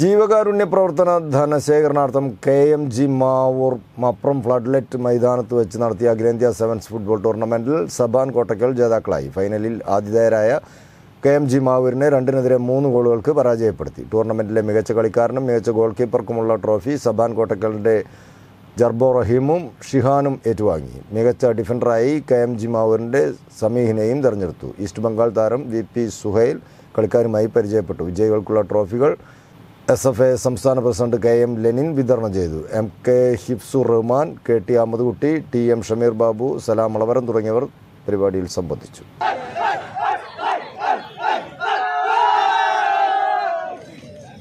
ജീവകാരുണ്യ പ്രവർത്തന ധനശേഖരണാർത്ഥം K M G Mavoor Mapram light മൈതാനത്ത് വെച്ച് നടത്തിയ അഖിലേന്ത്യ സെവൻസ് ഫുട്ബോൾ ടൂർണമെൻറ്റിൽ സബാൻ കോട്ടക്കൽ ജേതാക്കളായി ഫൈനലിൽ ആതിഥേയരായ കെ എം ജി മാവൂരിനെ രണ്ടിനെതിരെ മൂന്ന് ഗോളുകൾക്ക് പരാജയപ്പെടുത്തി ടൂർണമെൻറ്റിലെ മികച്ച കളിക്കാരനും മികച്ച ഗോൾ കീപ്പർക്കുമുള്ള ട്രോഫി സബാൻ കോട്ടക്കലിൻ്റെ ജർബോ റഹീമും ഷിഹാനും ഏറ്റുവാങ്ങി മികച്ച ഡിഫൻഡറായി കെ എം ജി മാവൂരിൻ്റെ സമീഹിനെയും തെരഞ്ഞെടുത്തു ഈസ്റ്റ് ബംഗാൾ താരം വി പി സുഹൈൽ കളിക്കാരുമായി പരിചയപ്പെട്ടു വിജയികൾക്കുള്ള ട്രോഫികൾ എസ് എഫ് എ സംസ്ഥാന പ്രസിഡന്റ് കെ എം ലെനിൻ വിതരണം ചെയ്തു M K Hifsu Rahman K T Ahammed Kutty T M Shameer Babu Salam അളവരം തുടങ്ങിയവർ പരിപാടിയിൽ സംബന്ധിച്ചു